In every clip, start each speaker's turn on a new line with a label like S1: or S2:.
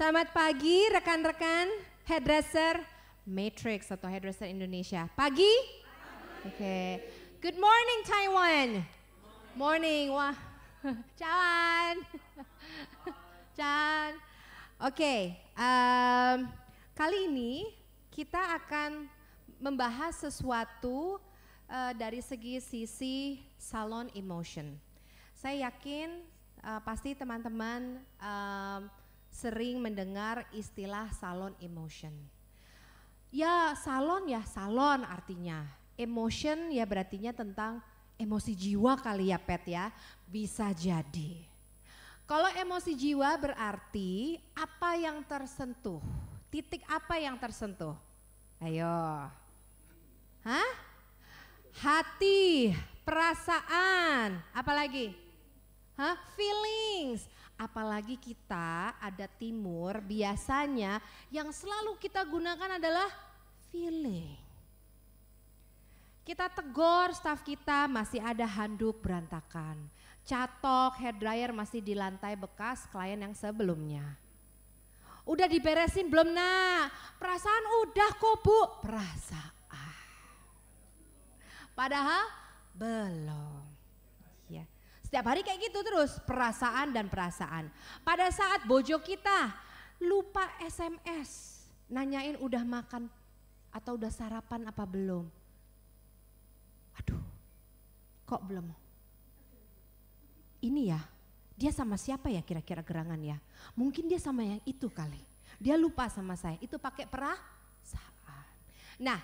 S1: Selamat pagi rekan-rekan hairdresser Matrix atau hairdresser Indonesia. Pagi? Oke. Okay. Good morning Taiwan. Morning. Wah. Chan. Chan. Oke. kali ini kita akan membahas sesuatu uh, dari segi sisi salon emotion. Saya yakin uh, pasti teman-teman sering mendengar istilah salon emotion. Ya salon ya salon artinya, emotion ya berartinya tentang emosi jiwa kali ya Pet ya, bisa jadi. Kalau emosi jiwa berarti apa yang tersentuh, titik apa yang tersentuh? Ayo, hah? Hati, perasaan, apalagi? Hah? Feelings, apalagi kita ada timur biasanya yang selalu kita gunakan adalah feeling. Kita tegur staff kita masih ada handuk berantakan, catok hair dryer masih di lantai bekas klien yang sebelumnya. Udah diberesin belum nak? Perasaan udah kok bu, perasaan. Padahal belum. Setiap hari kayak gitu terus, perasaan dan perasaan. Pada saat bojo kita lupa SMS, nanyain udah makan atau udah sarapan apa belum. Aduh, kok belum? Ini ya, dia sama siapa ya kira-kira gerangan ya? Mungkin dia sama yang itu kali. Dia lupa sama saya, itu pakai perasaan. Nah,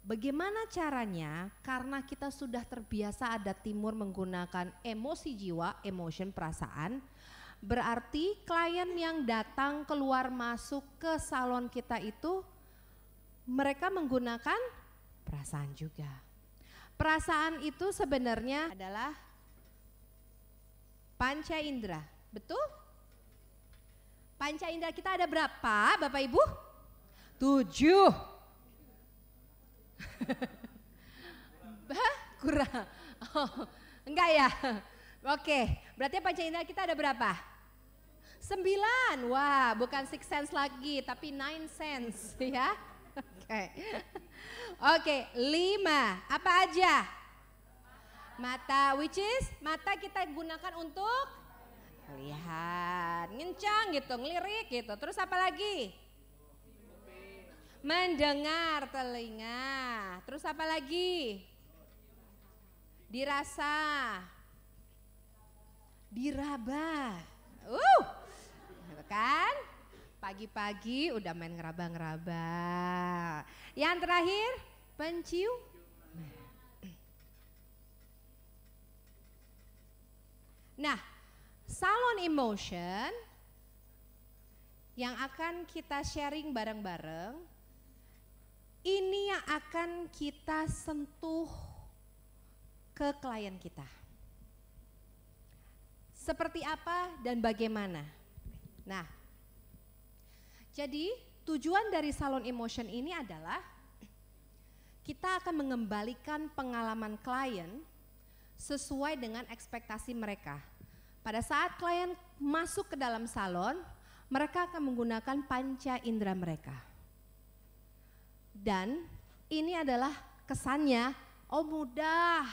S1: Bagaimana caranya? Karena kita sudah terbiasa ada timur menggunakan emosi jiwa, emotion perasaan. Berarti klien yang datang keluar masuk ke salon kita itu mereka menggunakan perasaan juga. Perasaan itu sebenarnya adalah panca indera, betul? Panca indera kita ada berapa Bapak Ibu? Tujuh. Hah? Kurang. Oh, enggak ya? Oke, berarti panca indera kita ada berapa? Sembilan, wah bukan six sense lagi tapi nine sense ya. Oke, oke lima, apa aja? Mata, which is mata kita gunakan untuk lihat, ngencang gitu, ngelirik gitu. Terus apa lagi? mendengar telinga. Terus apa lagi? Dirasa. Diraba. Uh. kan? Pagi-pagi udah main ngeraba-ngeraba. Yang terakhir, pencium. Nah, salon emotion yang akan kita sharing bareng-bareng ini yang akan kita sentuh ke klien kita. Seperti apa dan bagaimana? Nah, jadi tujuan dari salon emotion ini adalah kita akan mengembalikan pengalaman klien sesuai dengan ekspektasi mereka. Pada saat klien masuk ke dalam salon, mereka akan menggunakan panca indera mereka. Dan ini adalah kesannya, oh mudah.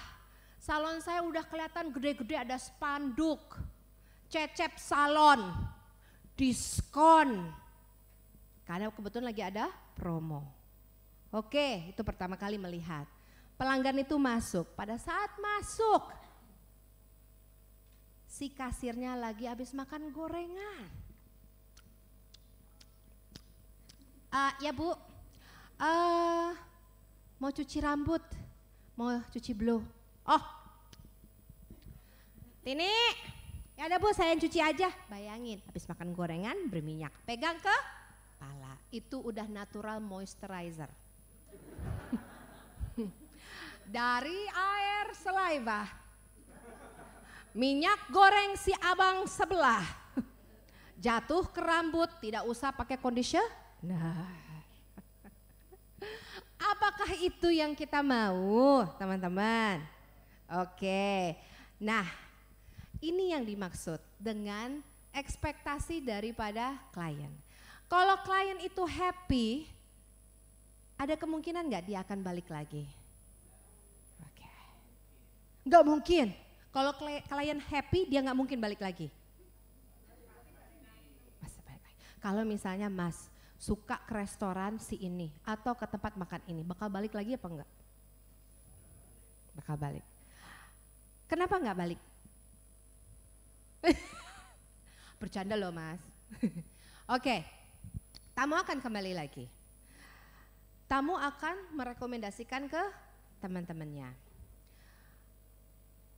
S1: Salon saya udah kelihatan gede-gede ada spanduk, cecep salon, diskon. Karena kebetulan lagi ada promo. Oke, itu pertama kali melihat. Pelanggan itu masuk, pada saat masuk si kasirnya lagi habis makan gorengan. Uh, ya bu, uh, mau cuci rambut, mau cuci blow. Oh, Tini, ya ada bu saya yang cuci aja. Bayangin, habis makan gorengan berminyak, pegang ke pala, Itu udah natural moisturizer. Dari air selai bah, minyak goreng si abang sebelah, jatuh ke rambut, tidak usah pakai conditioner. Nah. Apakah itu yang kita mau, teman-teman? Oke. Nah, ini yang dimaksud dengan ekspektasi daripada klien. Kalau klien itu happy, ada kemungkinan nggak dia akan balik lagi? Oke. Nggak mungkin. Kalau klien happy, dia nggak mungkin balik lagi. Kalau misalnya Mas, suka ke restoran si ini atau ke tempat makan ini, bakal balik lagi apa enggak? Bakal balik. Kenapa enggak balik? Bercanda loh mas. Oke, tamu akan kembali lagi. Tamu akan merekomendasikan ke teman-temannya.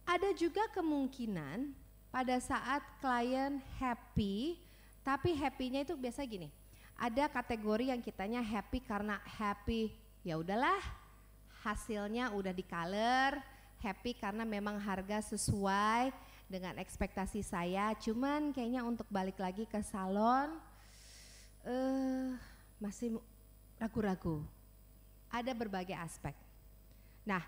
S1: Ada juga kemungkinan pada saat klien happy, tapi happy-nya itu biasa gini ada kategori yang kitanya happy karena happy ya udahlah hasilnya udah di color happy karena memang harga sesuai dengan ekspektasi saya cuman kayaknya untuk balik lagi ke salon uh, masih ragu-ragu ada berbagai aspek nah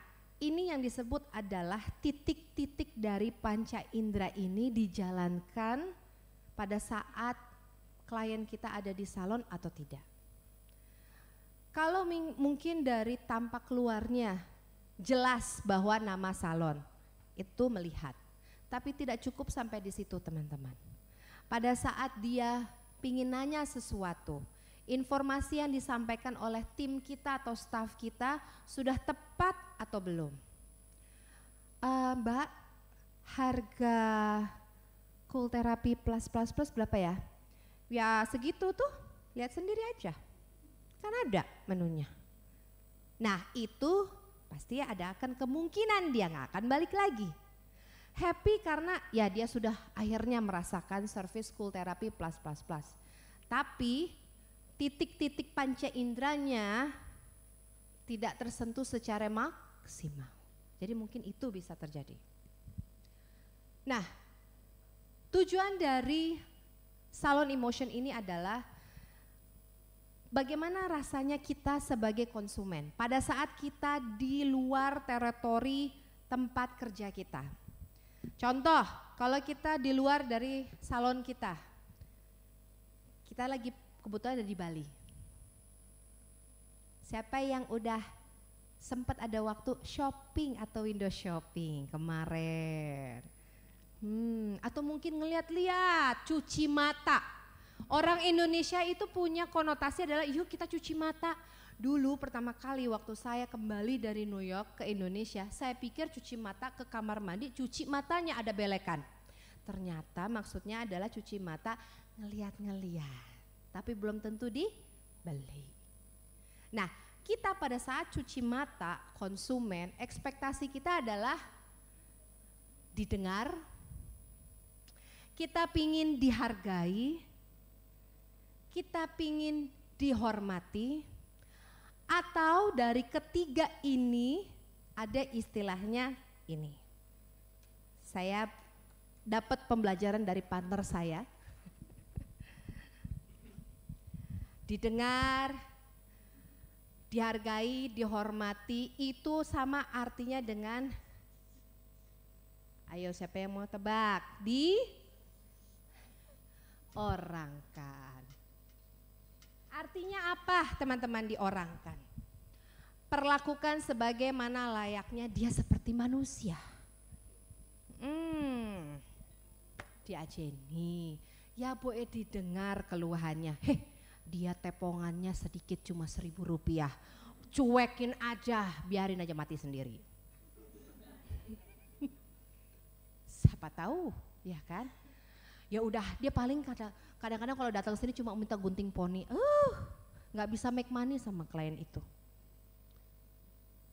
S1: ini yang disebut adalah titik-titik dari panca indera ini dijalankan pada saat klien kita ada di salon atau tidak. Kalau mungkin dari tampak luarnya jelas bahwa nama salon itu melihat, tapi tidak cukup sampai di situ teman-teman. Pada saat dia pingin nanya sesuatu, informasi yang disampaikan oleh tim kita atau staff kita sudah tepat atau belum. Uh, Mbak, harga cool therapy plus plus plus berapa ya? ya segitu tuh lihat sendiri aja kan ada menunya nah itu pasti ada akan kemungkinan dia nggak akan balik lagi happy karena ya dia sudah akhirnya merasakan service school therapy plus plus plus tapi titik-titik panca indranya tidak tersentuh secara maksimal jadi mungkin itu bisa terjadi nah tujuan dari Salon Emotion ini adalah bagaimana rasanya kita sebagai konsumen pada saat kita di luar teritori tempat kerja kita. Contoh, kalau kita di luar dari salon kita, kita lagi kebetulan ada di Bali. Siapa yang udah sempat ada waktu shopping atau window shopping kemarin? Hmm, atau mungkin ngeliat-liat, cuci mata. Orang Indonesia itu punya konotasi adalah yuk kita cuci mata. Dulu pertama kali waktu saya kembali dari New York ke Indonesia, saya pikir cuci mata ke kamar mandi, cuci matanya ada belekan. Ternyata maksudnya adalah cuci mata ngeliat-ngeliat, tapi belum tentu dibeli. Nah, kita pada saat cuci mata konsumen ekspektasi kita adalah didengar kita pingin dihargai, kita pingin dihormati, atau dari ketiga ini ada istilahnya ini. Saya dapat pembelajaran dari partner saya. Didengar, dihargai, dihormati itu sama artinya dengan ayo siapa yang mau tebak? Di diorangkan. Artinya apa teman-teman diorangkan? Perlakukan sebagaimana layaknya dia seperti manusia. Hmm, dia Jenny. Ya boleh dengar keluhannya. Heh, dia tepongannya sedikit cuma seribu rupiah. Cuekin aja, biarin aja mati sendiri. Siapa tahu, ya kan? ya udah dia paling kadang-kadang kalau datang sini cuma minta gunting poni uh nggak bisa make money sama klien itu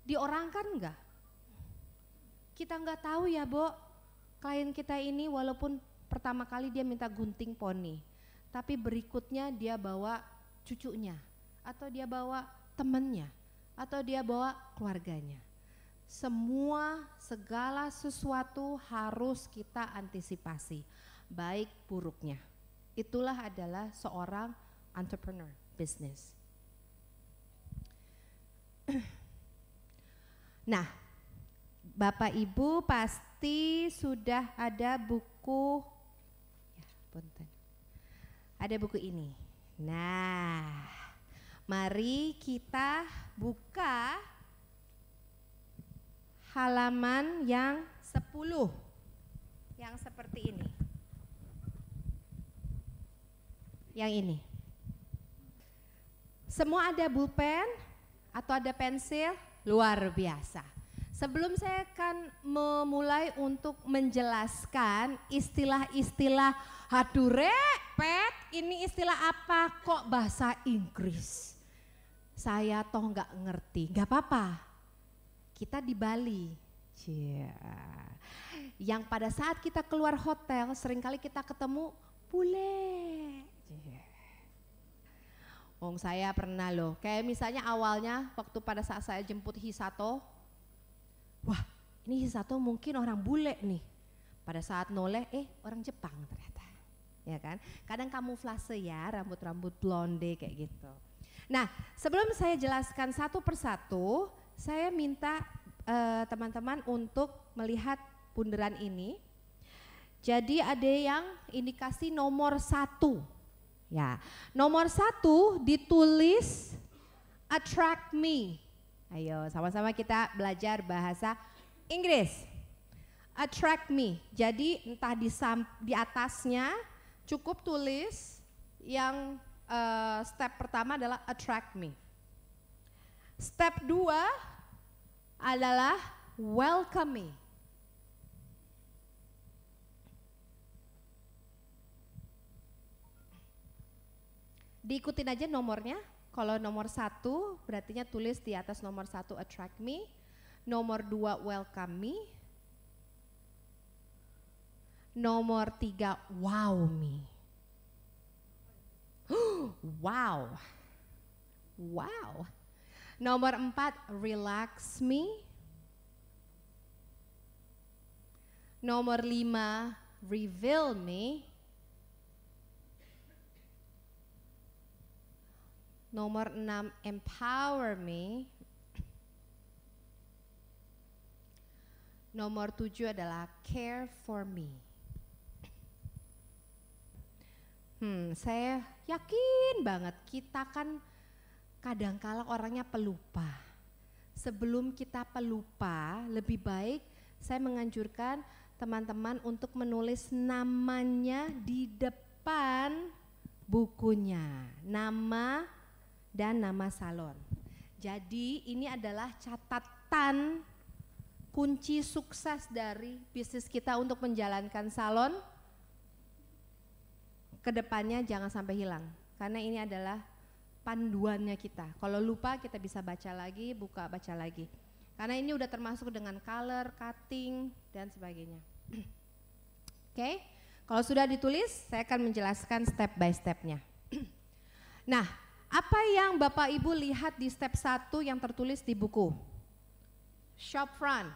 S1: di orang kan nggak kita nggak tahu ya Bo klien kita ini walaupun pertama kali dia minta gunting poni tapi berikutnya dia bawa cucunya atau dia bawa temennya, atau dia bawa keluarganya semua segala sesuatu harus kita antisipasi baik buruknya. Itulah adalah seorang entrepreneur business. Nah, Bapak Ibu pasti sudah ada buku ya, Ada buku ini. Nah, mari kita buka halaman yang 10 yang seperti ini. yang ini. Semua ada bulpen atau ada pensil, luar biasa. Sebelum saya akan memulai untuk menjelaskan istilah-istilah hadure, pet, ini istilah apa, kok bahasa Inggris. Saya toh nggak ngerti, nggak apa-apa. Kita di Bali, yeah. yang pada saat kita keluar hotel seringkali kita ketemu bule Wong oh, saya pernah loh, kayak misalnya awalnya waktu pada saat saya jemput Hisato, wah ini Hisato mungkin orang bule nih. Pada saat noleh, eh orang Jepang ternyata. Ya kan? Kadang kamuflase ya, rambut-rambut blonde kayak gitu. Nah, sebelum saya jelaskan satu persatu, saya minta eh, teman-teman uh, untuk melihat bunderan ini. Jadi ada yang indikasi nomor satu Ya, nomor satu ditulis attract me. Ayo sama-sama kita belajar bahasa Inggris. Attract me. Jadi entah di, di atasnya cukup tulis yang uh, step pertama adalah attract me. Step dua adalah welcome me. diikutin aja nomornya. Kalau nomor satu berartinya tulis di atas nomor satu attract me, nomor dua welcome me, nomor tiga wow me. wow, wow. Nomor empat relax me. Nomor lima reveal me. Nomor enam empower me. Nomor tujuh adalah care for me. Hmm, saya yakin banget kita kan kadangkala orangnya pelupa. Sebelum kita pelupa, lebih baik saya menganjurkan teman-teman untuk menulis namanya di depan bukunya. Nama dan nama salon. Jadi ini adalah catatan kunci sukses dari bisnis kita untuk menjalankan salon kedepannya jangan sampai hilang karena ini adalah panduannya kita. Kalau lupa kita bisa baca lagi, buka baca lagi. Karena ini udah termasuk dengan color, cutting dan sebagainya. Oke, okay? kalau sudah ditulis, saya akan menjelaskan step by stepnya. nah, apa yang Bapak Ibu lihat di step 1 yang tertulis di buku? Shopfront.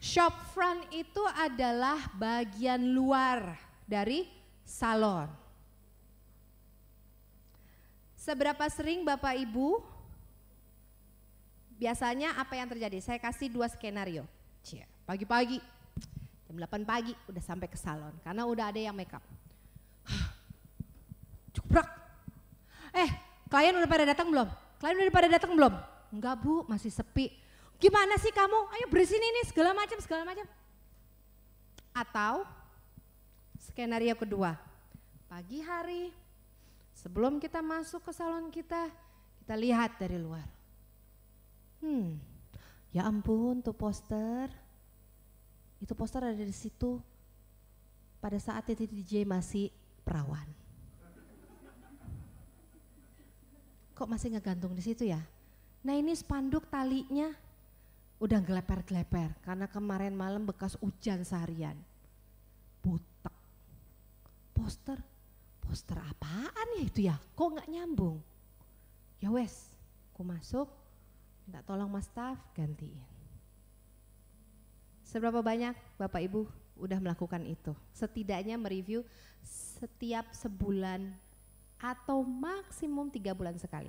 S1: Shopfront itu adalah bagian luar dari salon. Seberapa sering Bapak Ibu biasanya apa yang terjadi? Saya kasih dua skenario. Pagi-pagi, jam 8 pagi udah sampai ke salon karena udah ada yang makeup. berat. Eh, Klien udah pada datang belum? Klien udah pada datang belum? Enggak bu, masih sepi. Gimana sih kamu? Ayo bersihin ini segala macam, segala macam. Atau skenario kedua, pagi hari sebelum kita masuk ke salon kita, kita lihat dari luar. Hmm, ya ampun tuh poster, itu poster ada di situ pada saat itu DJ masih perawan. kok masih ngegantung di situ ya? Nah ini spanduk talinya udah geleper-geleper karena kemarin malam bekas hujan seharian. Butek. Poster, poster apaan ya itu ya? Kok nggak nyambung? Ya wes, aku masuk, minta tolong mas staff gantiin. Seberapa banyak Bapak Ibu udah melakukan itu? Setidaknya mereview setiap sebulan atau maksimum tiga bulan sekali.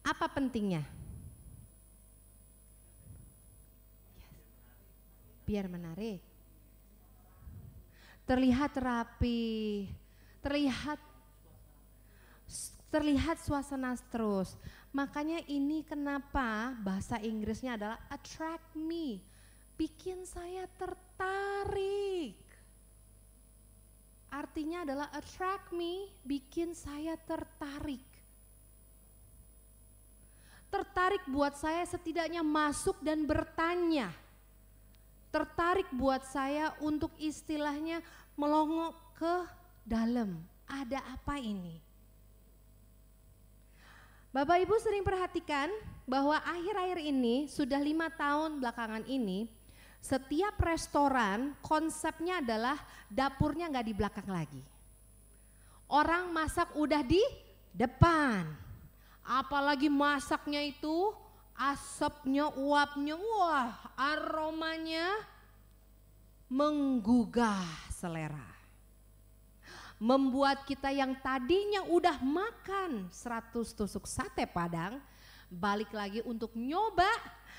S1: Apa pentingnya? Biar menarik. Terlihat rapi, terlihat terlihat suasana terus. Makanya ini kenapa bahasa Inggrisnya adalah attract me. Bikin saya tertarik artinya adalah attract me, bikin saya tertarik. Tertarik buat saya setidaknya masuk dan bertanya. Tertarik buat saya untuk istilahnya melongo ke dalam. Ada apa ini? Bapak Ibu sering perhatikan bahwa akhir-akhir ini, sudah lima tahun belakangan ini, setiap restoran konsepnya adalah dapurnya nggak di belakang lagi. Orang masak udah di depan. Apalagi masaknya itu asapnya, uapnya, wah aromanya menggugah selera. Membuat kita yang tadinya udah makan 100 tusuk sate padang, balik lagi untuk nyoba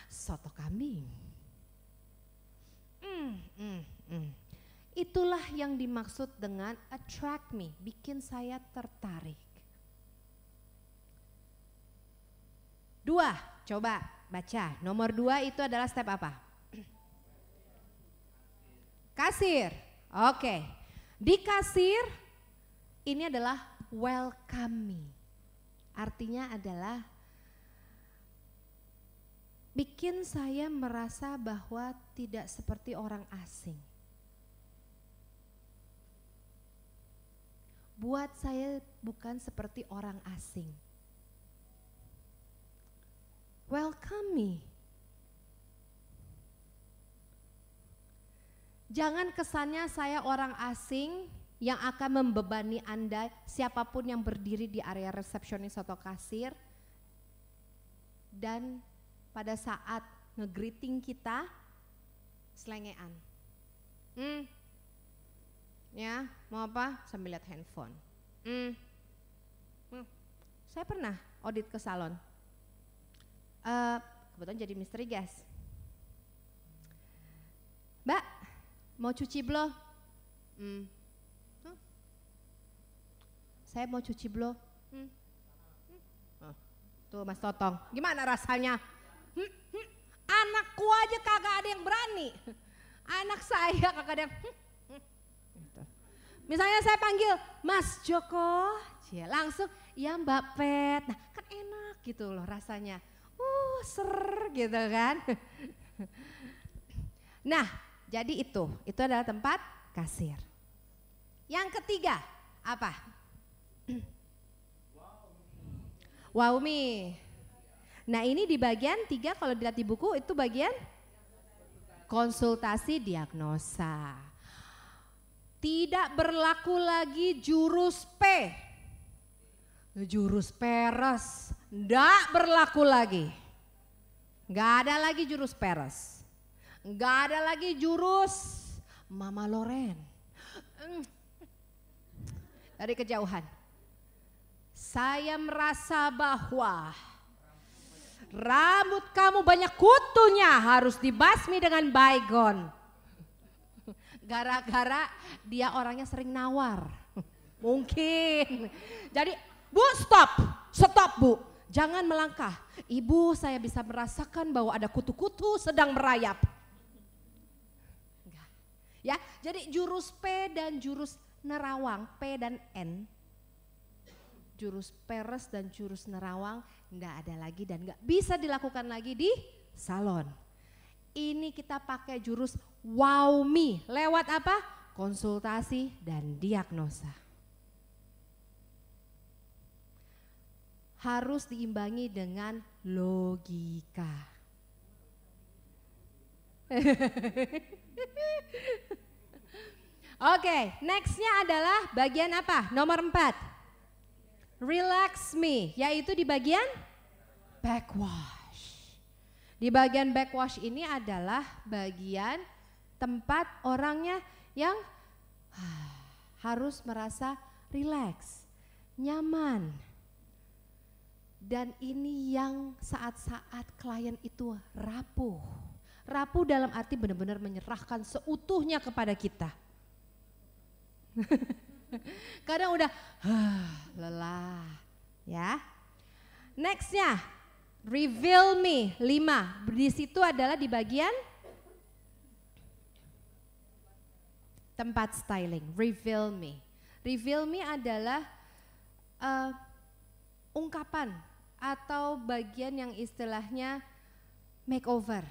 S1: soto kambing. Mm, mm, mm. Itulah yang dimaksud dengan attract me, bikin saya tertarik. Dua, coba baca. Nomor dua itu adalah step apa? Kasir. Oke. Di kasir ini adalah welcome me. Artinya adalah bikin saya merasa bahwa tidak seperti orang asing. Buat saya bukan seperti orang asing. Welcome me. Jangan kesannya saya orang asing yang akan membebani Anda siapapun yang berdiri di area resepsionis atau kasir dan pada saat ngegreeting kita selengean. Hmm. Ya, mau apa? Sambil lihat handphone. Hmm. hmm. Saya pernah audit ke salon. Uh, kebetulan jadi misteri guys. Mbak, mau cuci belum? Hmm. Saya mau cuci belum? Hmm. hmm. Tuh Mas Totong, gimana rasanya? anakku aja kagak ada yang berani. Anak saya kagak ada yang gitu. Misalnya saya panggil Mas Joko, ya langsung ya Mbak Pet. Nah kan enak gitu loh rasanya. Uh ser gitu kan. Nah jadi itu, itu adalah tempat kasir. Yang ketiga apa? Waumi. Wow, Nah ini di bagian tiga kalau dilihat di buku itu bagian konsultasi diagnosa. Tidak berlaku lagi jurus P. Jurus peres, tidak berlaku lagi. Nggak ada lagi jurus peres. Nggak ada lagi jurus Mama Loren. Mm. Dari kejauhan. Saya merasa bahwa Rambut kamu banyak kutunya harus dibasmi dengan baygon. Gara-gara dia orangnya sering nawar. Mungkin. Jadi bu stop, stop bu. Jangan melangkah. Ibu saya bisa merasakan bahwa ada kutu-kutu sedang merayap. Ya, jadi jurus P dan jurus nerawang, P dan N. Jurus peres dan jurus nerawang nggak ada lagi dan nggak bisa dilakukan lagi di salon. Ini kita pakai jurus wow me lewat apa? Konsultasi dan diagnosa. Harus diimbangi dengan logika. Oke, okay, nextnya adalah bagian apa? Nomor empat relax me, yaitu di bagian backwash. Di bagian backwash ini adalah bagian tempat orangnya yang ah, harus merasa relax, nyaman. Dan ini yang saat-saat klien itu rapuh. Rapuh dalam arti benar-benar menyerahkan seutuhnya kepada kita. Kadang udah lelah ya. Nextnya reveal me lima. Di situ adalah di bagian tempat styling. Reveal me. Reveal me adalah uh, ungkapan atau bagian yang istilahnya makeover.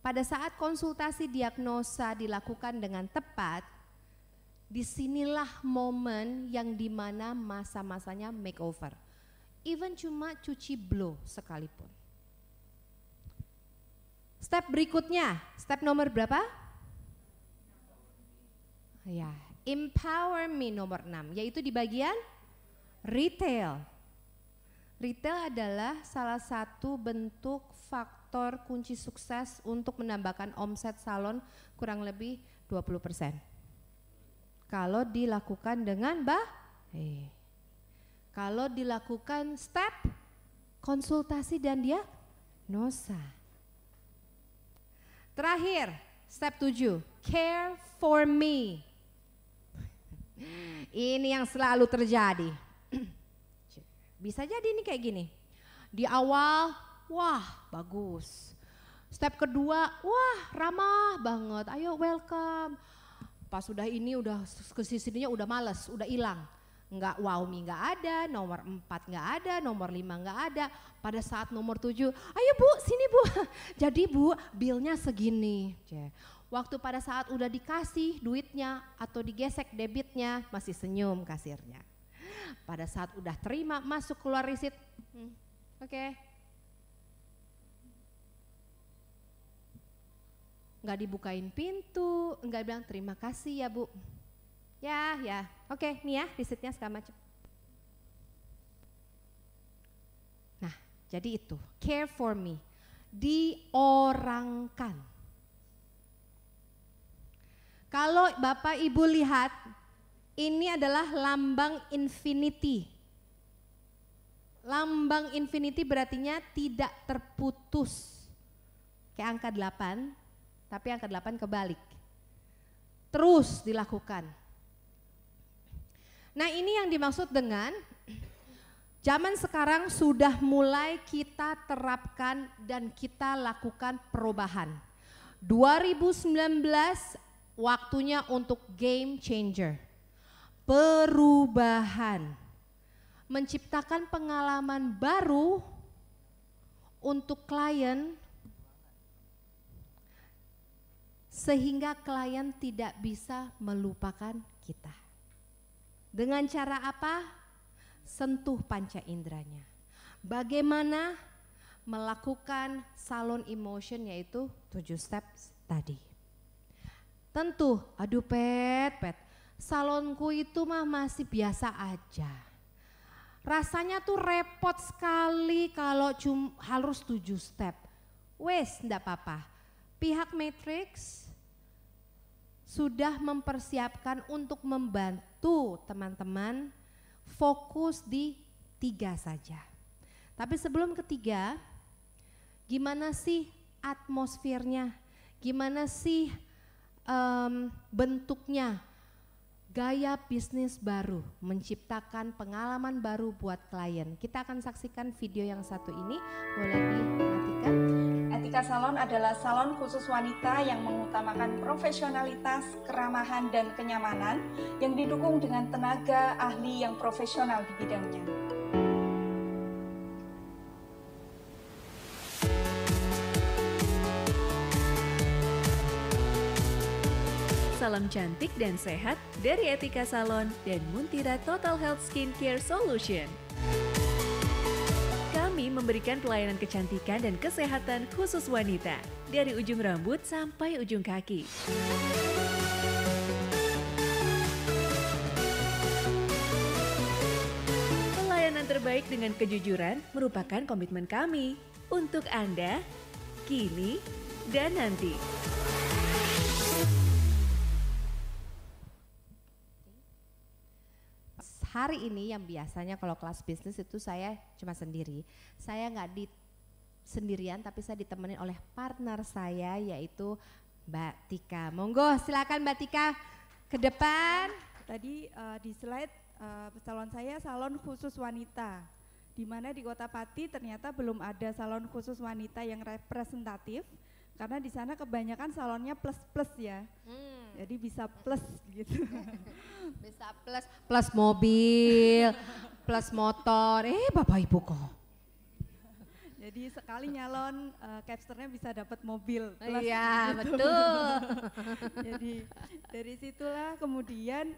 S1: Pada saat konsultasi diagnosa dilakukan dengan tepat, disinilah momen yang dimana masa-masanya makeover. Even cuma cuci blow sekalipun. Step berikutnya, step nomor berapa? Ya, empower me nomor enam, yaitu di bagian retail. Retail adalah salah satu bentuk faktor kunci sukses untuk menambahkan omset salon kurang lebih 20 persen kalau dilakukan dengan bah eh. kalau dilakukan step konsultasi dan dia nosa. terakhir step 7 care for me ini yang selalu terjadi bisa jadi ini kayak gini di awal wah bagus step kedua wah ramah banget ayo welcome Pas sudah ini udah ke kesisinya udah males, udah hilang. Enggak Waumi enggak ada, nomor empat enggak ada, nomor lima enggak ada. Pada saat nomor tujuh ayo Bu, sini Bu. Jadi Bu, bilnya segini. Waktu pada saat udah dikasih duitnya atau digesek debitnya, masih senyum kasirnya. Pada saat udah terima masuk keluar risit, hmm, oke okay, nggak dibukain pintu, nggak bilang terima kasih ya bu. Ya, ya, oke nih ya risetnya segala macam. Nah, jadi itu, care for me, diorangkan. Kalau Bapak Ibu lihat, ini adalah lambang infinity. Lambang infinity berartinya tidak terputus. Kayak angka 8, tapi yang kedelapan kebalik. Terus dilakukan. Nah, ini yang dimaksud dengan zaman sekarang sudah mulai kita terapkan dan kita lakukan perubahan. 2019 waktunya untuk game changer. Perubahan. Menciptakan pengalaman baru untuk klien sehingga klien tidak bisa melupakan kita. Dengan cara apa? Sentuh panca inderanya. Bagaimana melakukan salon emotion yaitu tujuh step tadi. Tentu, aduh pet, pet, salonku itu mah masih biasa aja. Rasanya tuh repot sekali kalau cum harus tujuh step. Wes, ndak apa-apa. Pihak Matrix sudah mempersiapkan untuk membantu teman-teman fokus di tiga saja. Tapi sebelum ketiga, gimana sih atmosfernya? Gimana sih um, bentuknya? Gaya bisnis baru menciptakan pengalaman baru buat klien. Kita akan saksikan video yang satu ini, boleh dimatikan. Cantika Salon adalah
S2: salon khusus
S1: wanita yang
S2: mengutamakan profesionalitas, keramahan, dan kenyamanan yang didukung dengan tenaga ahli yang profesional di bidangnya. Salam cantik dan sehat dari Etika Salon dan Muntira Total Health Skincare Solution. Kami memberikan pelayanan kecantikan dan kesehatan khusus wanita dari ujung rambut sampai ujung kaki. Pelayanan terbaik dengan kejujuran merupakan komitmen kami untuk Anda, kini, dan nanti.
S1: hari ini yang biasanya kalau kelas bisnis itu saya cuma sendiri. Saya nggak di sendirian tapi saya ditemenin oleh partner saya yaitu Mbak Tika. Monggo silakan Mbak Tika ke depan. Tadi uh, di slide
S2: uh, salon saya salon khusus wanita. Di mana di Kota Pati ternyata belum ada salon khusus wanita yang representatif karena di sana kebanyakan salonnya plus-plus ya. Hmm jadi bisa plus gitu.
S1: bisa plus, plus mobil, plus motor, eh Bapak Ibu kok.
S2: Jadi sekali nyalon uh, capsternya bisa dapat mobil. Plus iya gitu. betul. jadi dari situlah kemudian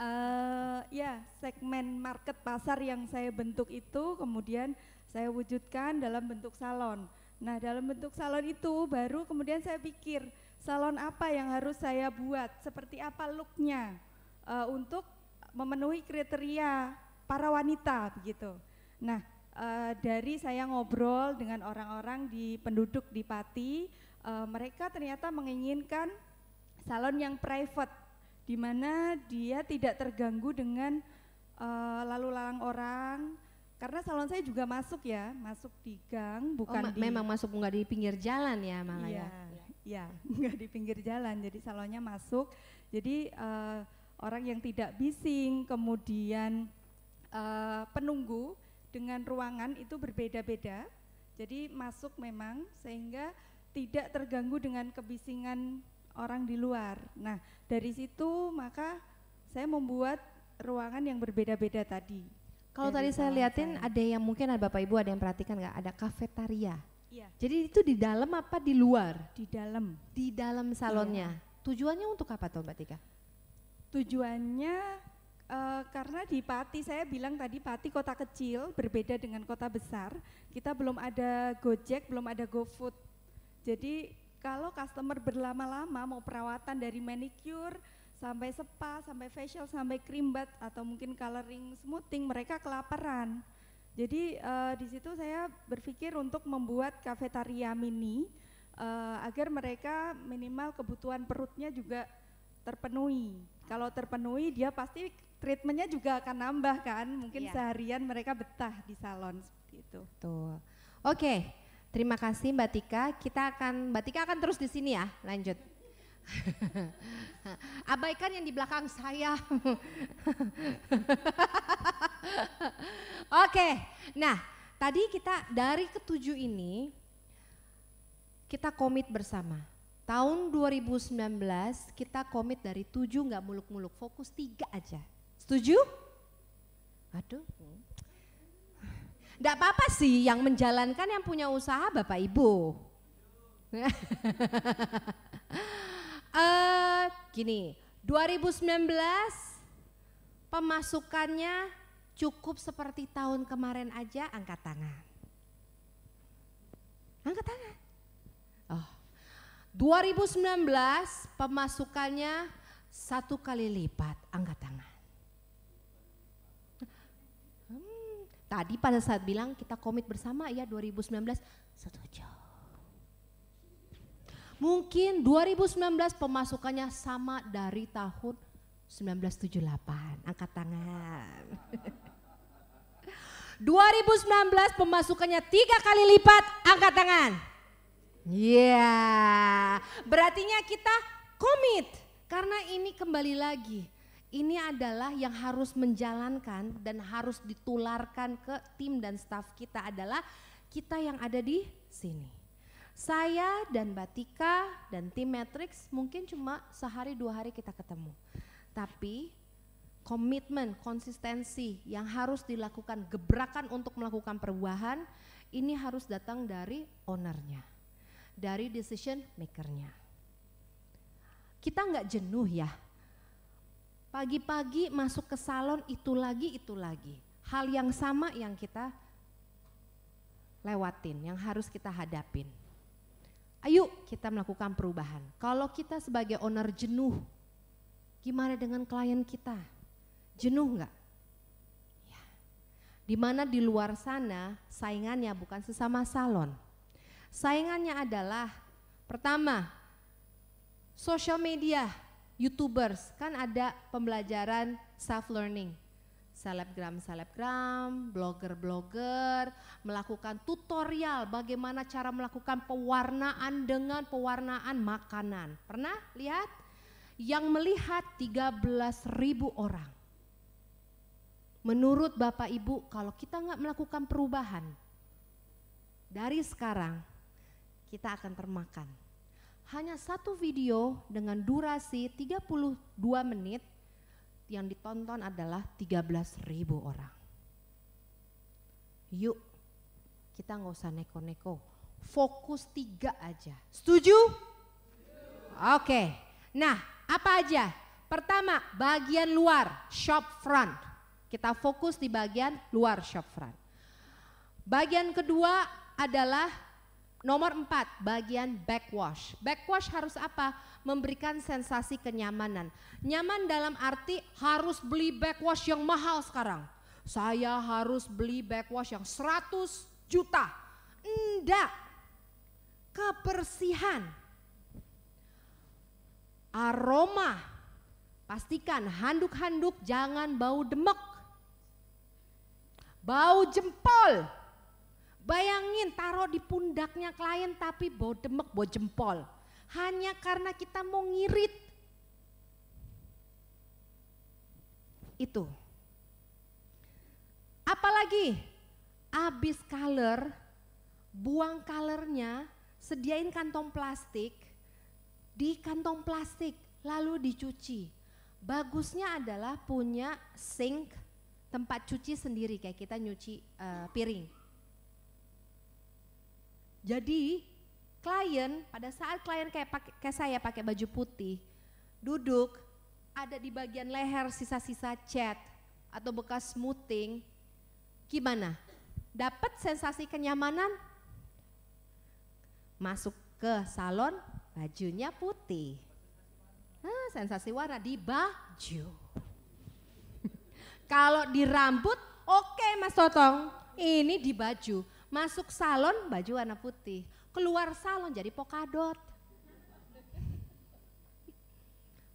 S2: uh, ya segmen market pasar yang saya bentuk itu kemudian saya wujudkan dalam bentuk salon. Nah dalam bentuk salon itu baru kemudian saya pikir salon apa yang harus saya buat, seperti apa looknya uh, untuk memenuhi kriteria para wanita begitu. Nah uh, dari saya ngobrol dengan orang-orang di penduduk di Pati, uh, eh, mereka ternyata menginginkan salon yang private, di mana dia tidak terganggu dengan uh, lalu lalang orang, karena salon saya juga masuk ya, masuk di gang, bukan oh, di, memang masuk
S1: nggak di pinggir jalan ya malah ya? iya. ya
S2: ya nggak di pinggir jalan jadi salonnya masuk jadi uh, orang yang tidak bising kemudian uh, penunggu dengan ruangan itu berbeda-beda jadi masuk memang sehingga tidak terganggu dengan kebisingan orang di luar nah dari situ maka saya membuat ruangan yang berbeda-beda tadi
S1: kalau tadi saya lihatin ada yang mungkin ada bapak ibu ada yang perhatikan nggak ada kafetaria Iya. Jadi itu di dalam apa di luar? Di dalam. Di dalam salonnya. Iya. Tujuannya untuk apa tuh Mbak Tika? Tujuannya uh,
S2: karena di Pati saya bilang tadi Pati kota kecil berbeda dengan kota besar. Kita belum ada Gojek, belum ada GoFood. Jadi kalau customer berlama-lama mau perawatan dari manicure sampai spa, sampai facial, sampai bath atau mungkin coloring smoothing mereka kelaparan. Jadi uh, di situ saya berpikir untuk membuat kafetaria mini uh, agar mereka minimal kebutuhan perutnya juga terpenuhi. Kalau terpenuhi dia pasti treatmentnya
S1: juga akan nambah kan. Mungkin yeah. seharian mereka betah di salon seperti itu. Tuh. Oke, okay. terima kasih Mbak Tika. Kita akan Mbak Tika akan terus di sini ya. Lanjut. Abaikan yang di belakang saya. Oke, nah tadi kita dari ketujuh ini kita komit bersama. Tahun 2019 kita komit dari tujuh nggak muluk-muluk, fokus tiga aja. Setuju? Aduh, nggak apa-apa sih yang menjalankan yang punya usaha Bapak Ibu. uh, gini, 2019 pemasukannya cukup seperti tahun kemarin aja angkat tangan. Angkat tangan. Oh. 2019 pemasukannya satu kali lipat, angkat tangan. Hmm, tadi pada saat bilang kita komit bersama ya 2019 setuju. Mungkin 2019 pemasukannya sama dari tahun 1978. Angkat tangan. 2019 pemasukannya tiga kali lipat. Angkat tangan. Iya. Yeah. Berartinya kita komit. Karena ini kembali lagi. Ini adalah yang harus menjalankan dan harus ditularkan ke tim dan staff kita adalah kita yang ada di sini. Saya dan Batika dan tim Matrix mungkin cuma sehari dua hari kita ketemu. Tapi komitmen, konsistensi yang harus dilakukan, gebrakan untuk melakukan perubahan, ini harus datang dari ownernya, dari decision makernya. Kita nggak jenuh ya, pagi-pagi masuk ke salon itu lagi, itu lagi. Hal yang sama yang kita lewatin, yang harus kita hadapin. Ayo kita melakukan perubahan. Kalau kita sebagai owner jenuh, gimana dengan klien kita? Jenuh nggak? Ya. Dimana di luar sana saingannya bukan sesama salon. Saingannya adalah pertama, social media, youtubers, kan ada pembelajaran self-learning selebgram-selebgram, blogger-blogger melakukan tutorial bagaimana cara melakukan pewarnaan dengan pewarnaan makanan. Pernah lihat? Yang melihat 13.000 orang. Menurut Bapak Ibu, kalau kita nggak melakukan perubahan dari sekarang, kita akan termakan. Hanya satu video dengan durasi 32 menit yang ditonton adalah 13.000 orang. Yuk, kita nggak usah neko-neko. Fokus tiga aja. Setuju? Oke. Okay. Nah, apa aja? Pertama, bagian luar, shop front. Kita fokus di bagian luar shop front. Bagian kedua adalah Nomor empat, bagian backwash. Backwash harus apa? Memberikan sensasi kenyamanan. Nyaman dalam arti harus beli backwash yang mahal sekarang. Saya harus beli backwash yang 100 juta. Enggak. Kebersihan. Aroma. Pastikan handuk-handuk jangan bau demek. Bau jempol Bayangin taruh di pundaknya klien tapi bau demek, bau jempol. Hanya karena kita mau ngirit. Itu. Apalagi abis color, buang colornya, sediain kantong plastik, di kantong plastik lalu dicuci. Bagusnya adalah punya sink tempat cuci sendiri kayak kita nyuci uh, piring jadi klien pada saat klien kayak, pake, kayak saya pakai baju putih duduk ada di bagian leher sisa-sisa cat atau bekas smoothing gimana? Dapat sensasi kenyamanan? Masuk ke salon bajunya putih. Nah, sensasi warna di baju. Kalau di rambut oke okay, Mas Totong, ini di baju. Masuk salon baju warna putih, keluar salon jadi pokadot.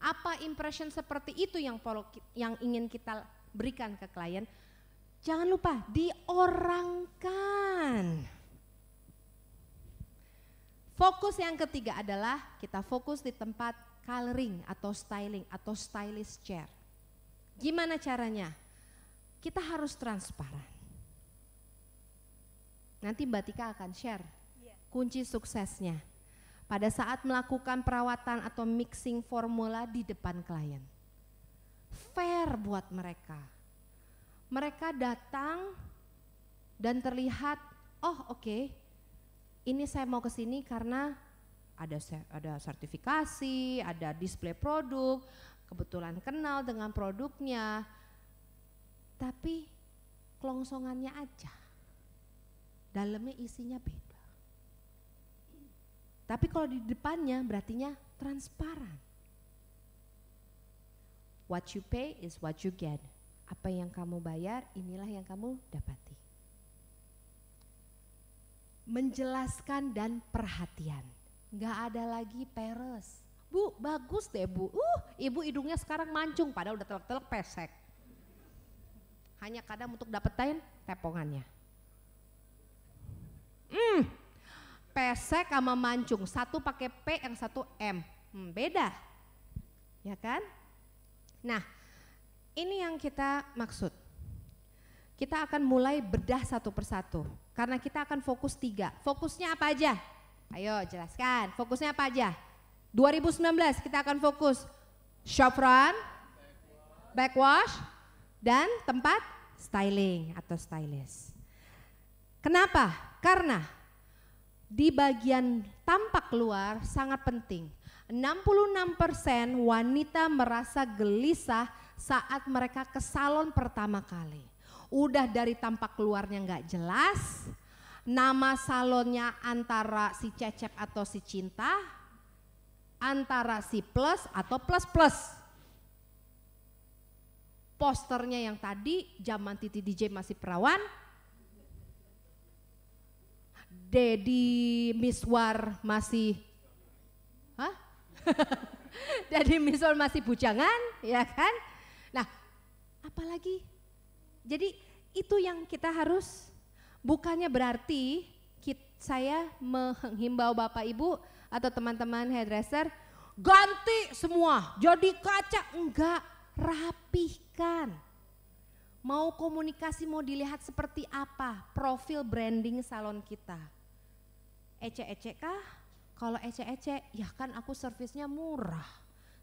S1: Apa impression seperti itu yang polo, yang ingin kita berikan ke klien? Jangan lupa diorangkan. Fokus yang ketiga adalah kita fokus di tempat coloring atau styling atau stylist chair. Gimana caranya? Kita harus transparan Nanti Mbak Tika akan share iya. kunci suksesnya pada saat melakukan perawatan atau mixing formula di depan klien. Fair buat mereka. Mereka datang dan terlihat, oh oke, okay, ini saya mau ke sini karena ada ada sertifikasi, ada display produk, kebetulan kenal dengan produknya. Tapi kelongsongannya aja dalamnya isinya beda. Tapi kalau di depannya berartinya transparan. What you pay is what you get. Apa yang kamu bayar, inilah yang kamu dapati. Menjelaskan dan perhatian. Gak ada lagi peres. Bu, bagus deh bu. Uh, ibu hidungnya sekarang mancung padahal udah telek-telek pesek. Hanya kadang untuk dapetin tepongannya. Hmm, pesek sama mancung, satu pakai P, yang satu M. Hmm, beda, ya kan? Nah, ini yang kita maksud. Kita akan mulai bedah satu persatu, karena kita akan fokus tiga. Fokusnya apa aja? Ayo jelaskan, fokusnya apa aja? 2019 kita akan fokus shop back backwash, dan tempat styling atau stylist. Kenapa? Karena di bagian tampak luar sangat penting. 66% wanita merasa gelisah saat mereka ke salon pertama kali. Udah dari tampak luarnya nggak jelas, nama salonnya antara si cecep atau si cinta, antara si plus atau plus-plus. Posternya yang tadi, zaman Titi DJ masih perawan, Dedi Miswar masih Hah? Dedi Miswar masih bujangan, ya kan? Nah, apalagi jadi itu yang kita harus bukannya berarti kita, saya menghimbau Bapak Ibu atau teman-teman hairdresser ganti semua, jadi kaca enggak, rapihkan. Mau komunikasi mau dilihat seperti apa profil branding salon kita ecek-ecek kah? Kalau ecek-ecek, ya kan aku servisnya murah.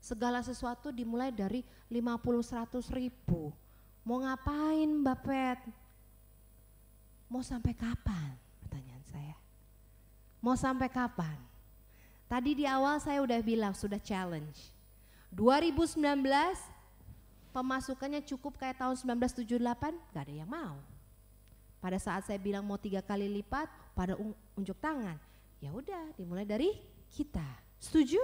S1: Segala sesuatu dimulai dari 50-100 ribu. Mau ngapain Mbak Pet? Mau sampai kapan? Pertanyaan saya. Mau sampai kapan? Tadi di awal saya udah bilang sudah challenge. 2019 pemasukannya cukup kayak tahun 1978, gak ada yang mau. Pada saat saya bilang mau tiga kali lipat, pada unjuk tangan. Ya udah, dimulai dari kita. Setuju?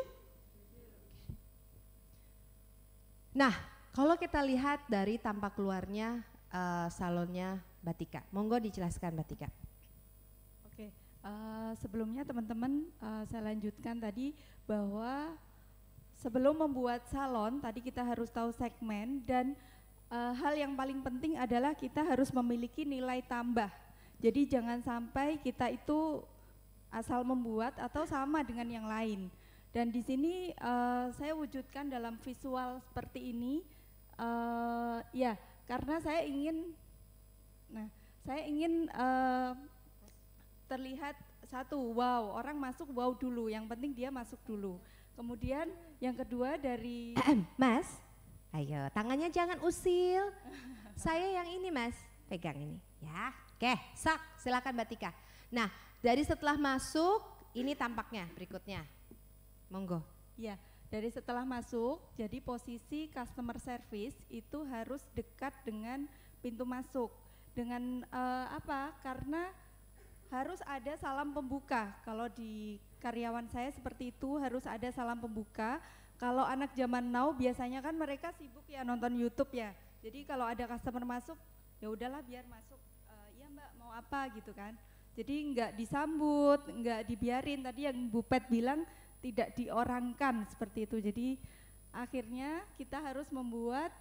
S1: Nah, kalau kita lihat dari tampak luarnya uh, salonnya Batika. Monggo dijelaskan Batika.
S2: Oke, uh, sebelumnya teman-teman uh, saya lanjutkan tadi bahwa sebelum membuat salon tadi kita harus tahu segmen dan uh, hal yang paling penting adalah kita harus memiliki nilai tambah jadi jangan sampai kita itu asal membuat atau sama dengan yang lain. Dan di sini uh, saya wujudkan dalam visual seperti ini, uh, ya karena saya ingin, nah saya ingin uh, terlihat satu wow orang masuk wow dulu, yang penting dia masuk dulu. Kemudian
S1: yang kedua dari Mas, ayo tangannya jangan usil. saya yang ini Mas, pegang ini ya. Oke, sak, silakan Mbak Tika. Nah, dari setelah masuk, ini tampaknya berikutnya. Monggo. Ya,
S2: dari setelah masuk, jadi posisi customer service itu harus dekat dengan pintu masuk. Dengan uh, apa? Karena harus ada salam pembuka. Kalau di karyawan saya seperti itu harus ada salam pembuka. Kalau anak zaman now biasanya kan mereka sibuk ya nonton YouTube ya. Jadi kalau ada customer masuk, ya udahlah biar masuk apa gitu kan. Jadi nggak disambut, nggak dibiarin. Tadi yang Bupet bilang tidak diorangkan seperti itu. Jadi akhirnya kita harus membuat